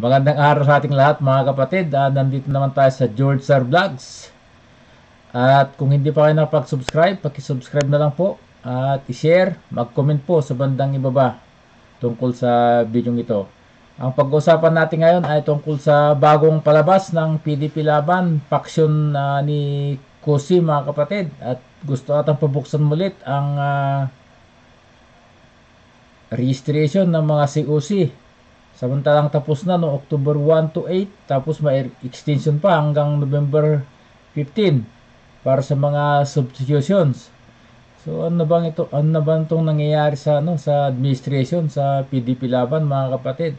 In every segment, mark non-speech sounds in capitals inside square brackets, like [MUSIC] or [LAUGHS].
Magandang araw sa ating lahat mga kapatid. Uh, nandito naman tayo sa George Sir Vlogs. At kung hindi pa kayo nakapag-subscribe, paki-subscribe na lang po. At i-share, mag-comment po sa bandang ibaba tungkol sa video ito. Ang pag-uusapan natin ngayon ay tungkol sa bagong palabas ng PDP Laban, faction uh, ni Kusi mga kapatid. At gusto atang pabuksan mulit ang uh, registration ng mga COC Samantalang tapos na no October 1 to 8 tapos may extension pa hanggang November 15 para sa mga substitutions. So ano bang ito ano na ba itong nangyayari sa ano sa administration sa PDP laban mga kapatid?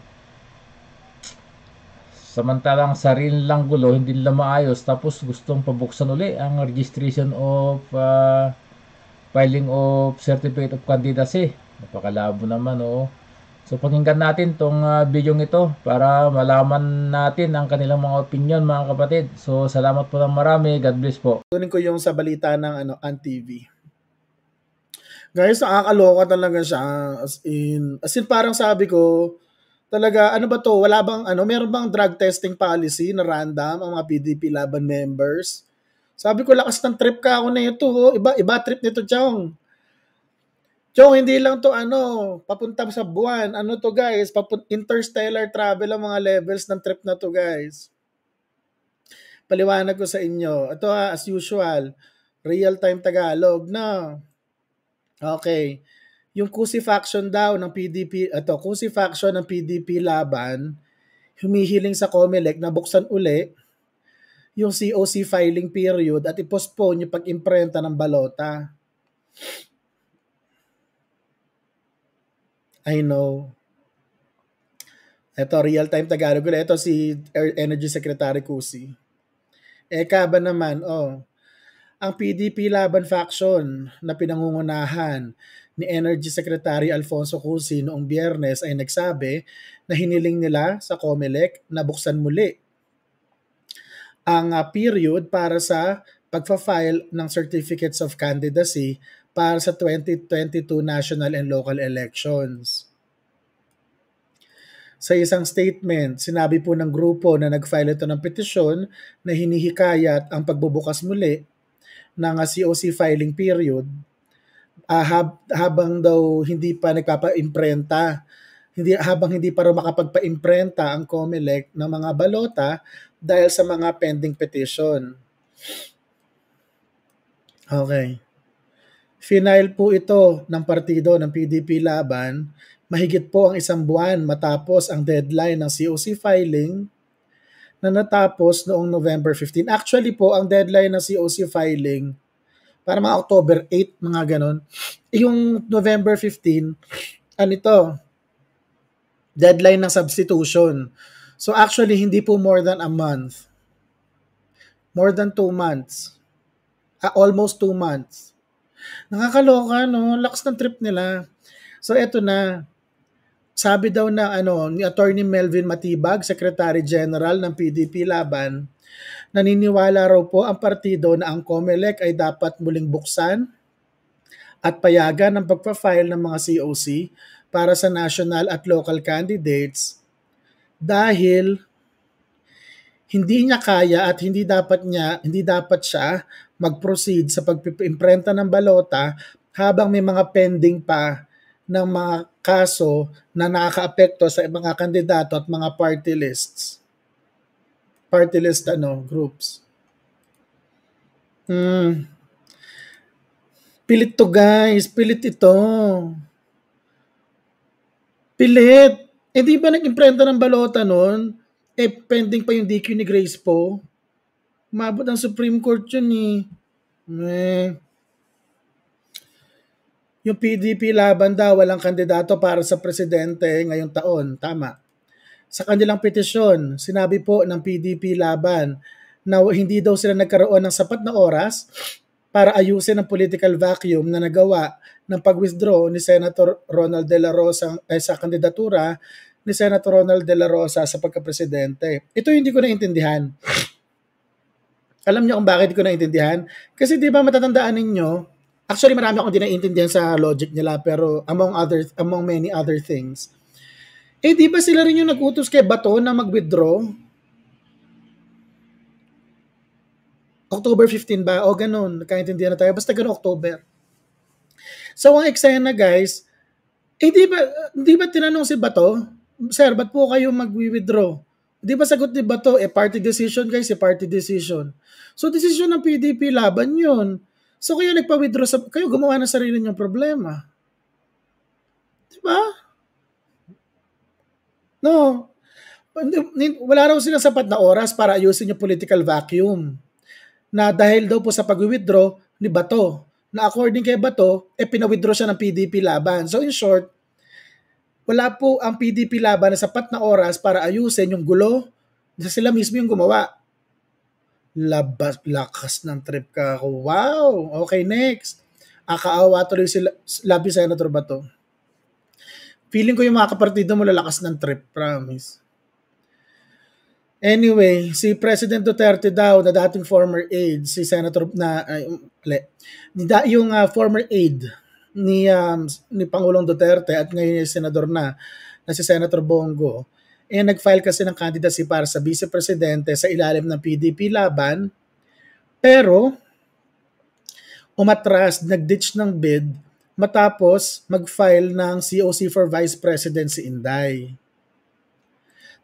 Samantalang sarili lang gulo hindi nila maayos tapos gustong pabuksan uli ang registration of uh, filing of certificate of candidacy. Napakalabo naman oh. So pakinggan natin tong uh, video ito para malaman natin ang kanilang mga opinion mga kapatid. So salamat po ng marami. God bless po. Tunin ko yung sa balita ng ano, TV. Guys, nakakaloka talaga siya. As in, as in parang sabi ko, talaga ano ba to? Wala bang ano, meron bang drug testing policy na random ang mga PDP Laban members? Sabi ko lakas ng trip ka ako na ito. Oh. Iba iba trip nito, Chong. Chong, hindi lang to ano, papunta sa buwan. Ano to guys? Papun- interstellar travel ang mga levels ng trip na to guys. Paliwanag ko sa inyo. Ito ha, ah, as usual, real-time Tagalog, na. Okay. Yung faction daw ng PDP, ito, faction ng PDP laban, humihiling sa COMELEC na buksan uli yung COC filing period at ipostpone yung pag-imprenta ng balota. I know. Ito, real-time Tagalog ulit. Ito si Energy Secretary Kusi. Eka eh, ba naman, oh, ang PDP Laban Faction na pinangungunahan ni Energy Secretary Alfonso Cusi noong biyernes ay nagsabi na hiniling nila sa COMELEC na buksan muli ang ah, period para sa pagfa-file ng certificates of candidacy para sa 2022 national and local elections. Sa isang statement, sinabi po ng grupo na nag-file ito ng petisyon na hinihikayat ang pagbubukas muli ng COC filing period uh, hab- habang daw hindi pa nagpapa-imprenta hindi habang hindi pa raw makapagpa-imprenta ang COMELEC ng mga balota dahil sa mga pending petition. Okay. Final po ito ng partido ng PDP Laban mahigit po ang isang buwan matapos ang deadline ng COC filing na natapos noong November 15. Actually po, ang deadline ng COC filing para mga October 8, mga ganun, Yung November 15, ano ito? Deadline ng substitution. So actually, hindi po more than a month. More than two months. Uh, almost two months Nakakaloka, no? Laks ng trip nila. So, eto na. Sabi daw na ano, ni Attorney Melvin Matibag, Secretary General ng PDP Laban, naniniwala raw po ang partido na ang COMELEC ay dapat muling buksan at payagan ang pagpa-file ng mga COC para sa national at local candidates dahil hindi niya kaya at hindi dapat niya hindi dapat siya mag-proceed sa pag-imprenta ng balota habang may mga pending pa ng mga kaso na nakakaapekto sa mga kandidato at mga party lists. Party list ano, groups. Mm. Pilit to guys, pilit ito. Pilit. Eh di ba nag-imprenta ng balota noon? Eh pending pa yung DQ ni Grace po. Umabot ang Supreme Court yun ni eh. eh, yung PDP laban daw walang kandidato para sa presidente ngayong taon. Tama. Sa kanilang petisyon, sinabi po ng PDP laban na hindi daw sila nagkaroon ng sapat na oras para ayusin ang political vacuum na nagawa ng pag-withdraw ni Senator Ronald De La Rosa eh, sa kandidatura ni Senator Ronald De La Rosa sa pagkapresidente. Ito hindi ko naintindihan. Alam niyo kung bakit ko naintindihan? Kasi 'di ba matatandaan ninyo, actually marami akong dinaintindihan sa logic nila pero among other among many other things. Eh di ba sila rin yung nagutos kay Bato na mag-withdraw? October 15 ba? O ganun, nagkaintindihan na tayo. Basta ganun October. So ang eksena guys, eh di ba, di ba tinanong si Bato, Sir, ba't po kayo mag-withdraw? Di ba sagot di ba to? Eh, party decision guys, eh, party decision. So decision ng PDP laban yun. So kayo nagpa-withdraw sa, kayo gumawa ng sarili niyong problema. Di ba? No. Wala raw silang sapat na oras para ayusin yung political vacuum. Na dahil daw po sa pag-withdraw ni Bato, na according kay Bato, eh pinawithdraw siya ng PDP laban. So in short, wala po ang PDP laban na sapat na oras para ayusin yung gulo na sila mismo yung gumawa. Labas, lakas ng trip ka ako. Wow! Okay, next. Akaawa tuloy si Labi senator ba to? Feeling ko yung mga kapartido mo lalakas ng trip. Promise. Anyway, si President Duterte daw na dating former aide, si Senator na uh, yung uh, former aide ni, um, ni Pangulong Duterte at ngayon ay senador na, na si Senator Bongo, eh nag-file kasi ng candidacy para sa vice-presidente sa ilalim ng PDP laban, pero umatras, nagditch ng bid, matapos mag-file ng COC for Vice President si Inday.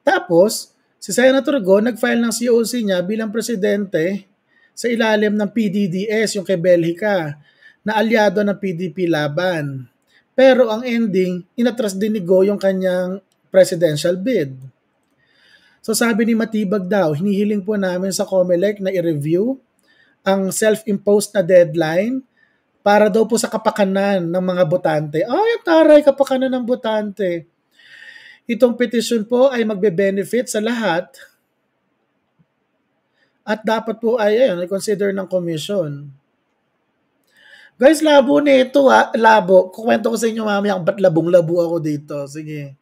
Tapos, si Senator Go nag-file ng COC niya bilang presidente sa ilalim ng PDDS, yung kay Belhika na alyado ng PDP laban. Pero ang ending, inatras din ni Go yung kanyang presidential bid. So sabi ni Matibag daw, hinihiling po namin sa COMELEC na i-review ang self-imposed na deadline para daw po sa kapakanan ng mga botante. Ay, taray, kapakanan ng botante. Itong petition po ay magbe-benefit sa lahat at dapat po ay ayun, consider ng commission. Guys, labo na ito ha. Labo. Kukwento ko sa inyo mamaya kung ba't labong-labo ako dito. Sige.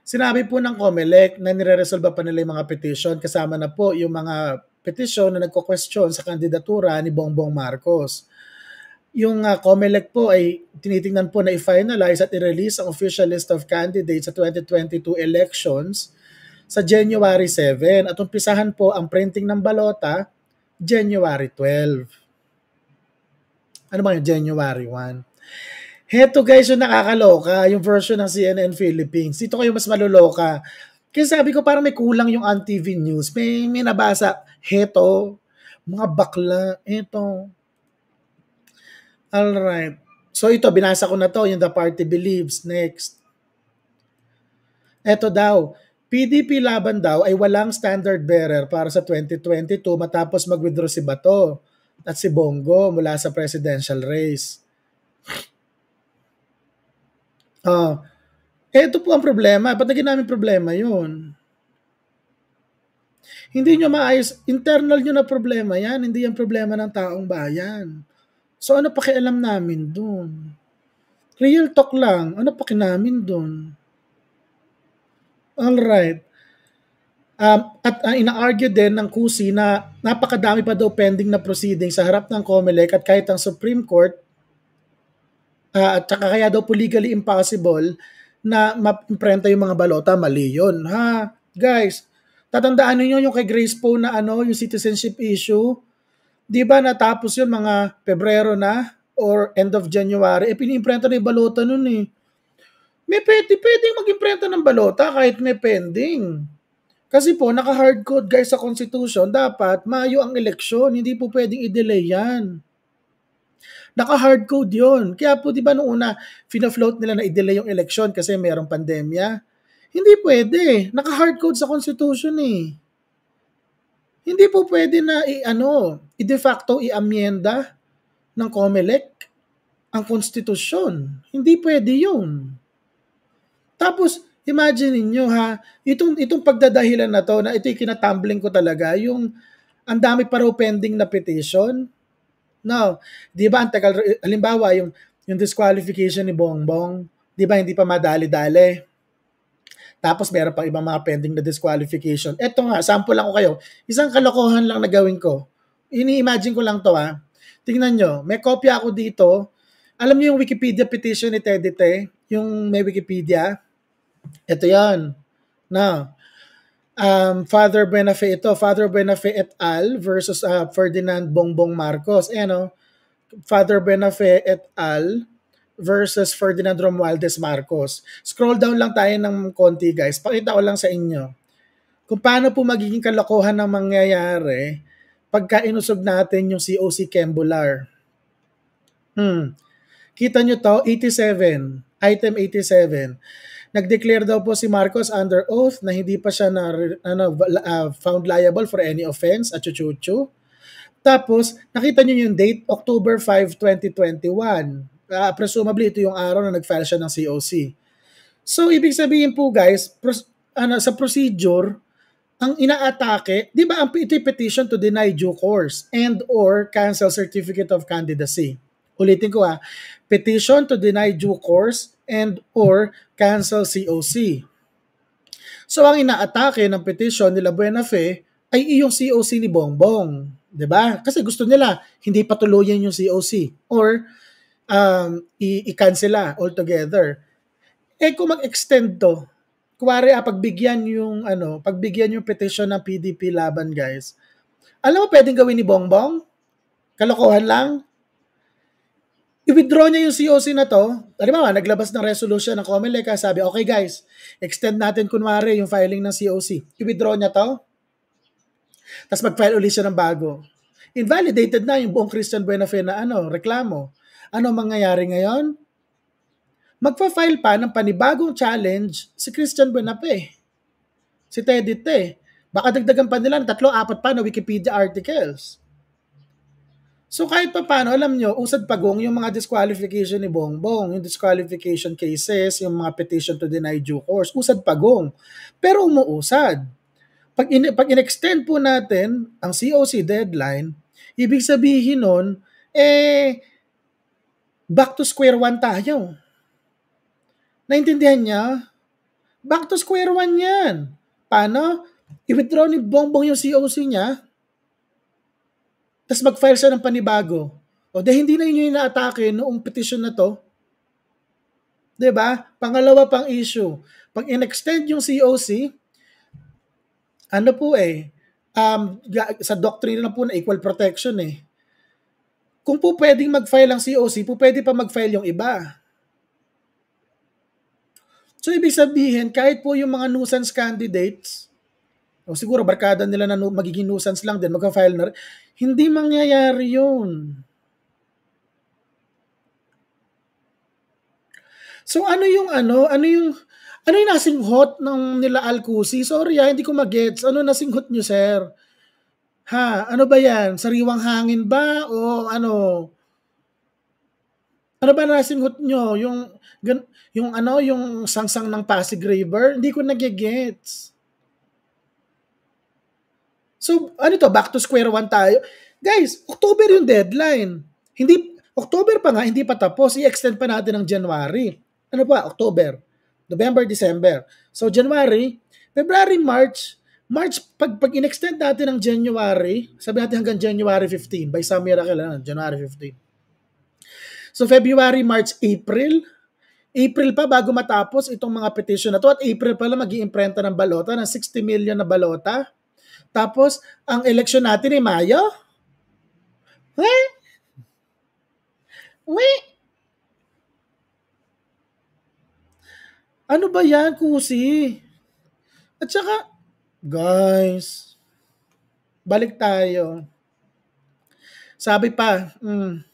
Sinabi po ng COMELEC na nire-resolve pa nila yung mga petition kasama na po yung mga petition na nagko-question sa kandidatura ni Bongbong Marcos. Yung uh, COMELEC po ay tinitingnan po na i-finalize at i-release ang official list of candidates sa 2022 elections sa January 7 at umpisahan po ang printing ng balota January 12 ano ba yun, January 1. Heto guys, yung nakakaloka, yung version ng CNN Philippines. Dito kayo mas maluloka. Kasi sabi ko parang may kulang yung on-TV news. May, may nabasa, heto, mga bakla, heto. Alright. So ito, binasa ko na to, yung The Party Believes. Next. Ito daw, PDP laban daw ay walang standard bearer para sa 2022 matapos mag-withdraw si Bato at si Bongo mula sa presidential race. Uh, ah, ito po ang problema. Ba't naging namin problema yun? Hindi nyo maayos. Internal nyo na problema yan. Hindi yan problema ng taong bayan. So ano pa pakialam namin dun? Real talk lang. Ano pa pakin namin dun? Alright. Um, at uh, ina-argue din ng CUSI na napakadami pa daw pending na proceeding sa harap ng COMELEC at kahit ang Supreme Court uh, at saka kaya daw po legally impossible na mapimprenta yung mga balota, mali yun. Ha? Guys, tatandaan niyo yung kay Grace Poe na ano, yung citizenship issue. Di ba natapos yun mga Pebrero na or end of January? Eh, pinimprenta na yung balota nun eh. May pwede, pwedeng mag ng balota kahit may pending. Kasi po, naka-hard code guys sa Constitution, dapat Mayo ang eleksyon, hindi po pwedeng i-delay yan. Naka-hard code yon. Kaya po, di ba nung una, fina-float nila na i-delay yung eleksyon kasi mayroong pandemya. Hindi pwede. Naka-hard code sa Constitution eh. Hindi po pwede na i, ano, i-de facto i-amienda ng COMELEC ang konstitusyon. Hindi pwede yun. Tapos, Imagine niyo ha, itong, itong pagdadahilan na to, na ito yung kinatumbling ko talaga, yung ang dami pa raw pending na petition. No, di ba? Ang tagal, halimbawa, yung, yung disqualification ni Bongbong, di ba hindi pa madali-dali? Tapos meron pang ibang mga pending na disqualification. Ito nga, sample lang ko kayo. Isang kalokohan lang na gawin ko. Ini-imagine ko lang to ha. Tingnan nyo, may kopya ako dito. Alam nyo yung Wikipedia petition ni Teddy Te, yung may Wikipedia. Ito yan. Now, um, Father Benafe ito, Father Benafe et al. versus uh, Ferdinand Bongbong Marcos. Ayan o, oh. Father Benafe et al. versus Ferdinand Romualdez Marcos. Scroll down lang tayo ng konti guys. Pakita ko lang sa inyo kung paano po magiging kalokohan ng mangyayari pagka inusog natin yung COC Kembular. Hmm. Kita nyo to, 87, item 87. Nag-declare daw po si Marcos under oath na hindi pa siya na, ano, uh, found liable for any offense at chuchuchu. Tapos, nakita niyo yung date, October 5, 2021. Uh, presumably, ito yung araw na nag-file siya ng COC. So, ibig sabihin po guys, pros, ano, sa procedure, ang inaatake, di ba, ang ito petition to deny due course and or cancel certificate of candidacy. Ulitin ko ha, ah, petition to deny due course and or cancel COC. So ang inaatake ng petition nila Buena Fe ay iyong COC ni Bongbong, 'di ba? Kasi gusto nila hindi patuloyan yung COC or um, i-cancel altogether. Eh kung mag-extend to, kuwari ah, pagbigyan yung ano, pagbigyan yung petition ng PDP laban, guys. Alam mo pwedeng gawin ni Bongbong? Kalokohan lang? i-withdraw niya yung COC na to, halimbawa, naglabas ng resolution ng COMELEC, ah, sabi, okay guys, extend natin kunwari yung filing ng COC. I-withdraw niya to, tapos mag-file ulit siya ng bago. Invalidated na yung buong Christian Buena na ano, reklamo. Ano mangyayari ngayon? Magpa-file pa ng panibagong challenge si Christian Buena Si Teddy Te. Baka dagdagan pa nila ng tatlo, apat pa na Wikipedia articles. So kahit pa paano, alam nyo, usad pagong yung mga disqualification ni Bongbong, yung disqualification cases, yung mga petition to deny due course, usad pagong. Pero umuusad. Pag, in, pag in-extend po natin ang COC deadline, ibig sabihin nun, eh, back to square one tayo. Naintindihan niya? Back to square one yan. Paano? I-withdraw ni Bongbong yung COC niya, tapos mag-file siya ng panibago. O de hindi na yun yung inaatake noong petition na to. ba? Diba? Pangalawa pang issue. Pag in-extend yung COC, ano po eh, um, sa doctrine na po na equal protection eh. Kung po pwedeng mag-file ang COC, po pwede pa mag-file yung iba. So, ibig sabihin, kahit po yung mga nuisance candidates, o siguro barkada nila na magiging nuisance lang din, magka-file na Hindi mangyayari yun. So ano yung ano, ano yung ano yung nasinghot ng nila Alcusi? Sorry ah, hindi ko magets. Ano nasinghot nyo, sir? Ha, ano ba yan? Sariwang hangin ba? O ano? Ano ba nasinghot nyo? Yung, yung ano, yung sangsang ng Pasig River? Hindi ko nagigets. So, ano to, back to square one tayo. Guys, October yung deadline. Hindi, October pa nga, hindi pa tapos. I-extend pa natin ng January. Ano pa, October, November, December. So, January, February, March, March, pag, pag in-extend natin ng January, sabi natin hanggang January 15, by some miracle, ano, January 15. So, February, March, April, April pa bago matapos itong mga petition na to at April pa lang mag ng balota ng 60 million na balota. Tapos, ang eleksyon natin ay Mayo? Wait! Wait! Ano ba yan, kusi? At saka, guys, balik tayo. Sabi pa, mm,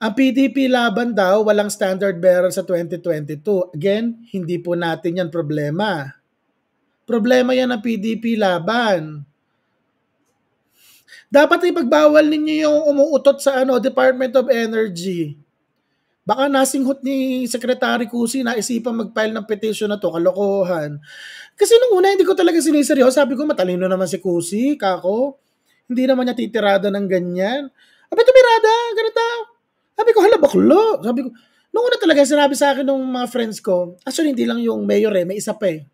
ang PDP laban daw, walang standard bearer sa 2022. Again, hindi po natin yan problema Problema yan ng PDP laban. Dapat ipagbawal ninyo yung umuutot sa ano Department of Energy. Baka nasinghot ni Secretary Cusi na isipan mag-file ng petition na to, kalokohan. Kasi nung una hindi ko talaga siniseryo, sabi ko matalino naman si Cusi, kako. Hindi naman niya titirada ng ganyan. Aba tumirada, ganito. Sabi ko, hala baklo. Sabi ko, nung una talaga sinabi sa akin ng mga friends ko, actually hindi lang yung mayor eh, may isa pa eh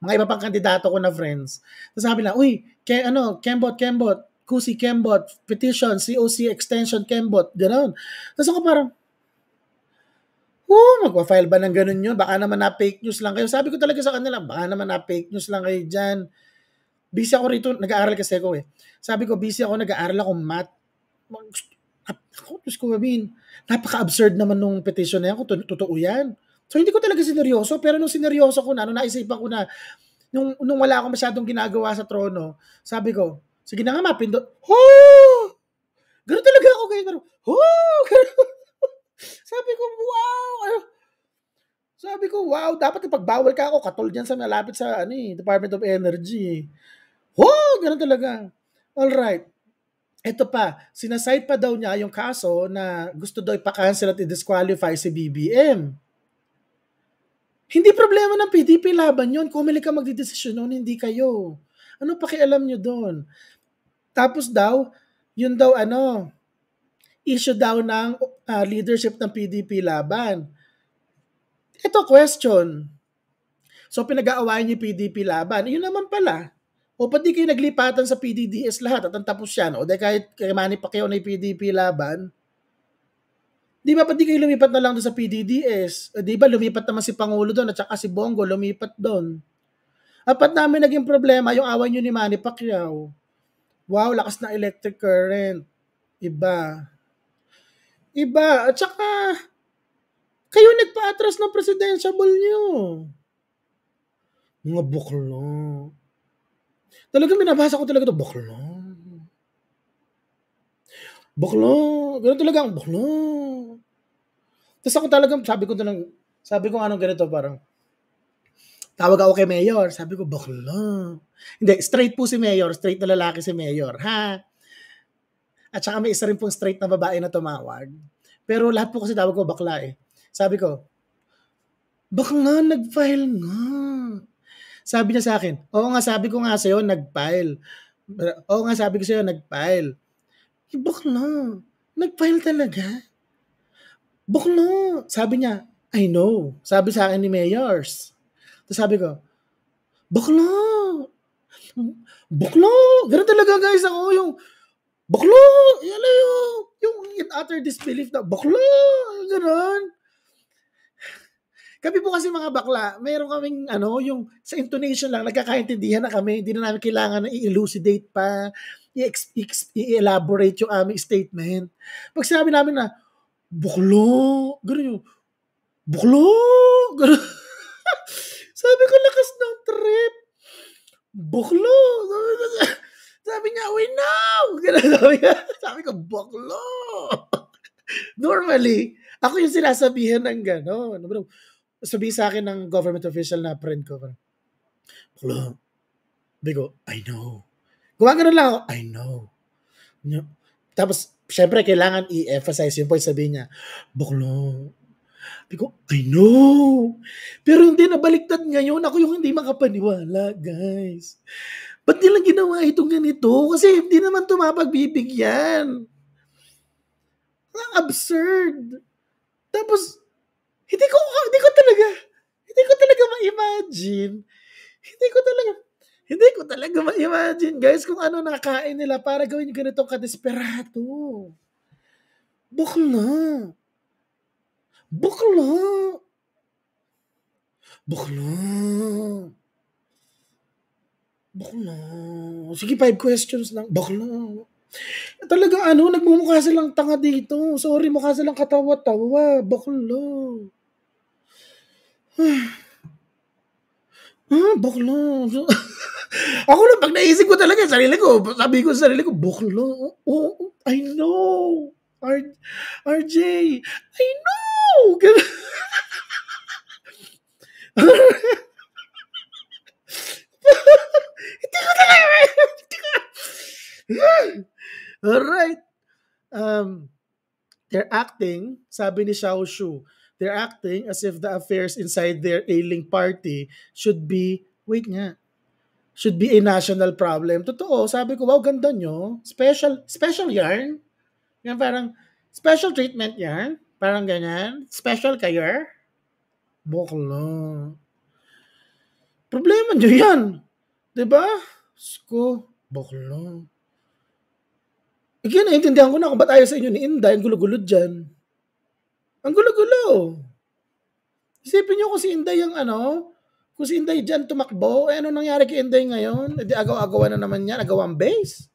mga iba pang kandidato ko na friends. Tapos sabi na, uy, ke, ano, Kembot, Kembot, Kusi Kembot, petition, COC extension Kembot, gano'n. Tapos ako parang, Oh, magpa-file ba ng ganun yun? Baka naman na fake news lang kayo. Sabi ko talaga sa kanila, baka naman na fake news lang kayo dyan. Busy ako rito, nag-aaral kasi ako eh. Sabi ko, busy ako, nag-aaral ako math. Ako, Diyos ko, I mean, napaka-absurd naman nung petition na yan. totoo yan. So hindi ko talaga sineryoso, pero nung sineryoso ko na, nung naisipan ko na, nung, nung wala akong masyadong ginagawa sa trono, sabi ko, sige na nga mapindot, ho! Ganun talaga ako ngayon, pero, [LAUGHS] sabi ko, wow! Sabi ko, wow, dapat ipagbawal ka ako, katol dyan sa malapit sa ano, eh, Department of Energy. Ho! Ganun talaga. All right. Ito pa, sinaside pa daw niya yung kaso na gusto daw ipa-cancel at i-disqualify si BBM. Hindi problema ng PDP laban yon Kung umili ka magdidesisyon noon, hindi kayo. Ano pakialam nyo doon? Tapos daw, yun daw ano, issue daw ng uh, leadership ng PDP laban. Ito question. So pinag-aawayan niyo PDP laban. Yun naman pala. O pati kayo naglipatan sa PDDS lahat at ang tapos yan? O de kahit kay Manny Pacquiao na PDP laban, Di ba, pati kayo lumipat na lang doon sa PDDS? Eh, di ba, lumipat naman si Pangulo doon at saka si Bongo lumipat doon. Apat namin naging problema yung awan nyo ni Manny Pacquiao. Wow, lakas na electric current. Iba. Iba. At saka, kayo nagpa-atras ng presidential nyo. Mga buklo. Talaga, minabasa ko talaga ito, buklo baklo. Ganun talaga ang baklo. Tapos ako talagang, sabi ko talagang, sabi ko anong ganito, parang, tawag ako kay Mayor. Sabi ko, baklo. Hindi, straight po si Mayor. Straight na lalaki si Mayor. Ha? At saka may isa rin pong straight na babae na tumawag. Pero lahat po kasi tawag ko bakla eh. Sabi ko, bakla, nag-file nga. Sabi niya sa akin, oo nga, sabi ko nga sa'yo, nag-file. Oo nga, sabi ko sa'yo, nag-file. Yung buklo. Nag-file talaga. Buklo. Sabi niya, I know. Sabi sa akin ni Mayors. Tapos sabi ko, buklo. Buklo. Ganun talaga guys ako. Yung, buklo. Eh, ano Yan yung, yung in utter disbelief na, buklo. Ganun. Kami po kasi mga bakla, mayroon kaming ano, yung sa intonation lang, nagkakaintindihan na kami, hindi na namin kailangan na i-elucidate pa, i-elaborate yung aming statement. Pag sinabi namin na, buklo, gano'n yung, buklo, gano'n. [LAUGHS] sabi ko, lakas ng trip. Buklo. Sabi [LAUGHS] niya, we know. [LAUGHS] Gano'n sabi niya. Sabi ko, buklo. Normally, ako yung sinasabihan ng gano'n. Ano sabi sa akin ng government official na friend ko, buklo. Bigo, I know. Gumagano lang ako, I know. Tapos, syempre, kailangan i-emphasize yung point. Sabi niya, buklo. Sabi ko, I know. Pero hindi, nabaliktad ngayon. Ako yung hindi makapaniwala, guys. Ba't nilang ginawa itong ganito? Kasi hindi naman tumapagbibigyan. Ang Absurd. Tapos, hindi ko, hindi ko talaga, hindi ko talaga ma-imagine. Hindi ko talaga, hindi ko talaga ma-imagine, guys, kung ano nakain nila para gawin yung ganitong kadesperado. Bukla. Bukla. Bukla. Bukla. Sige, five questions lang. Bukla. Talaga ano, nagmumukha silang tanga dito. Sorry, mukha silang katawa-tawa. Bakla. [SIGHS] Ah, bakla. [LAUGHS] [LAUGHS] ako lang, pag naisip ko talaga, sarili ko, sabi ko sa sarili ko, buklo, oh, oh, I know, R RJ, I know, [LAUGHS] Hindi ko talaga, [LAUGHS] Alright. Um, they're acting, sabi ni Xiao Shu, they're acting as if the affairs inside their ailing party should be, wait nga, should be a national problem. Totoo, sabi ko, wow, ganda nyo. Special, special yarn. Yan parang, special treatment yan. Parang ganyan. Special kayo. Bokla. Problema nyo yan. Diba? Sko, bokla. Again, naiintindihan ko na kung ba't ayaw sa inyo ni Inday. Ang gulo-gulo dyan. Ang gulo-gulo. Isipin nyo kung si Inday yung ano, kung si Inday dyan tumakbo, eh ano nangyari kay Inday ngayon? E di agaw-agawan na naman yan, agawang base.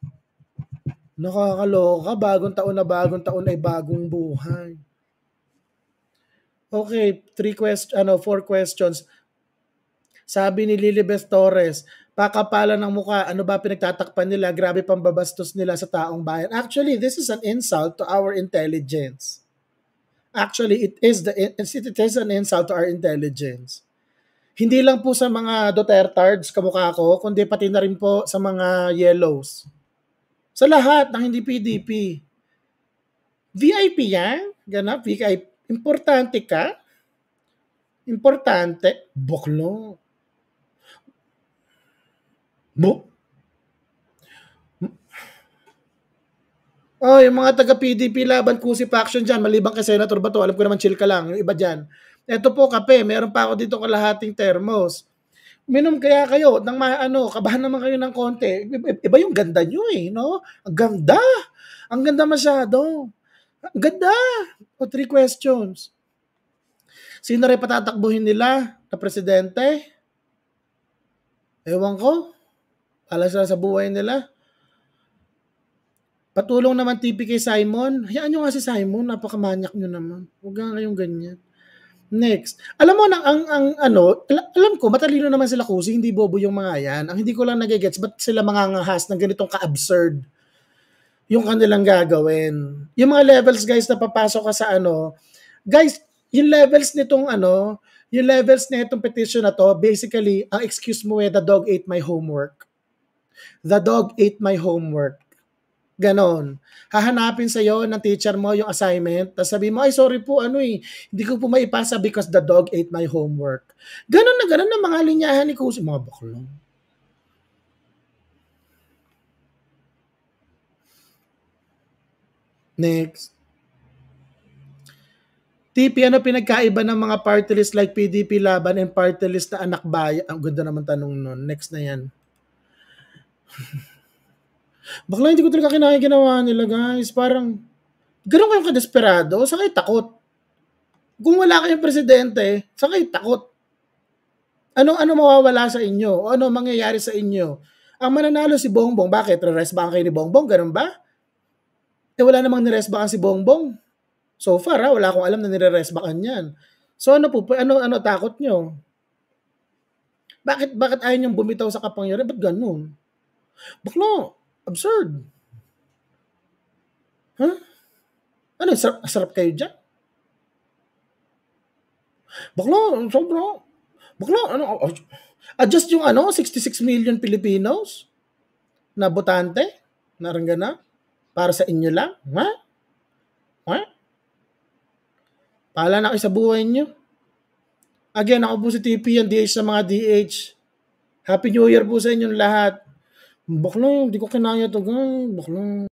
Nakakaloka, bagong taon na bagong taon ay bagong buhay. Okay, three quest ano, four questions. Sabi ni Lilibeth Torres, pakapala ng mukha, ano ba pinagtatakpan nila? Grabe pambabastos nila sa taong bayan. Actually, this is an insult to our intelligence. Actually, it is the it is an insult to our intelligence. Hindi lang po sa mga Dutertards kamukha ko, kundi pati na rin po sa mga Yellows. Sa lahat ng hindi PDP. VIP yan? Ganap, VIP. Importante ka? Importante? Buklo. Bu? Oh, yung mga taga-PDP laban kung si faction dyan, maliban kay Senator Bato, alam ko naman chill ka lang, yung iba dyan. Ito po kape, meron pa ako dito kalahating thermos. Minom kaya kayo ng ano, kabahan naman kayo ng konti. Iba yung ganda nyo eh, no? Ang ganda. Ang ganda masyado. Ang ganda. O three questions. Sino rin patatakbuhin nila na presidente? Ewan ko. Alas sila sa buhay nila. Patulong naman TP kay Simon. Hayaan nyo nga si Simon. Napakamanyak nyo naman. Huwag nga kayong ganyan. Next. Alam mo nang ang ang ano, alam ko matalino naman sila kusi, hindi bobo yung mga 'yan. Ang hindi ko lang nagegets but sila mangangahas ng ganitong ka-absurd yung kanilang gagawin. Yung mga levels guys na papasok ka sa ano, guys, yung levels nitong ano, yung levels nitong petition na to, basically, ang excuse mo eh, the dog ate my homework. The dog ate my homework. Ganon. Hahanapin sa iyo ng teacher mo yung assignment, tapos sabi mo, ay sorry po, ano eh, hindi ko po maipasa because the dog ate my homework. Ganon na ganon na mga linyahan ni Kusi. Mga baklong. Next. TP, ano pinagkaiba ng mga party list like PDP Laban and party list na anak bayan? Ang ganda naman tanong nun. Next na yan. [LAUGHS] Bakla, hindi ko talaga kinakaginawa nila, guys. Parang, ganun kayong kadesperado, sa kayo takot. Kung wala kayong presidente, sa kayo takot. Ano, ano mawawala sa inyo? O ano mangyayari sa inyo? Ang mananalo si Bongbong, bakit? Re-resbakan kayo ni Bongbong? Ganun ba? Eh, wala namang niresbakan si Bongbong. So far, ha, wala akong alam na nire-resbakan yan. So ano po, ano, ano takot nyo? Bakit, bakit ayaw niyong bumitaw sa kapangyarihan? Ba't ganun? Baklo, Absurd. Huh? Ano, sarap, sarap kayo dyan? Bakla, sobra. Bakla, ano, oh, oh, adjust ah, yung ano, 66 million Pilipinos na botante, naranggana, para sa inyo lang, ha? Ha? Pala na kayo sa buhay nyo. Again, ako po si TP, ang DH sa mga DH. Happy New Year po sa inyong lahat. Bakla, hindi ko kinaya to guy. Bakla.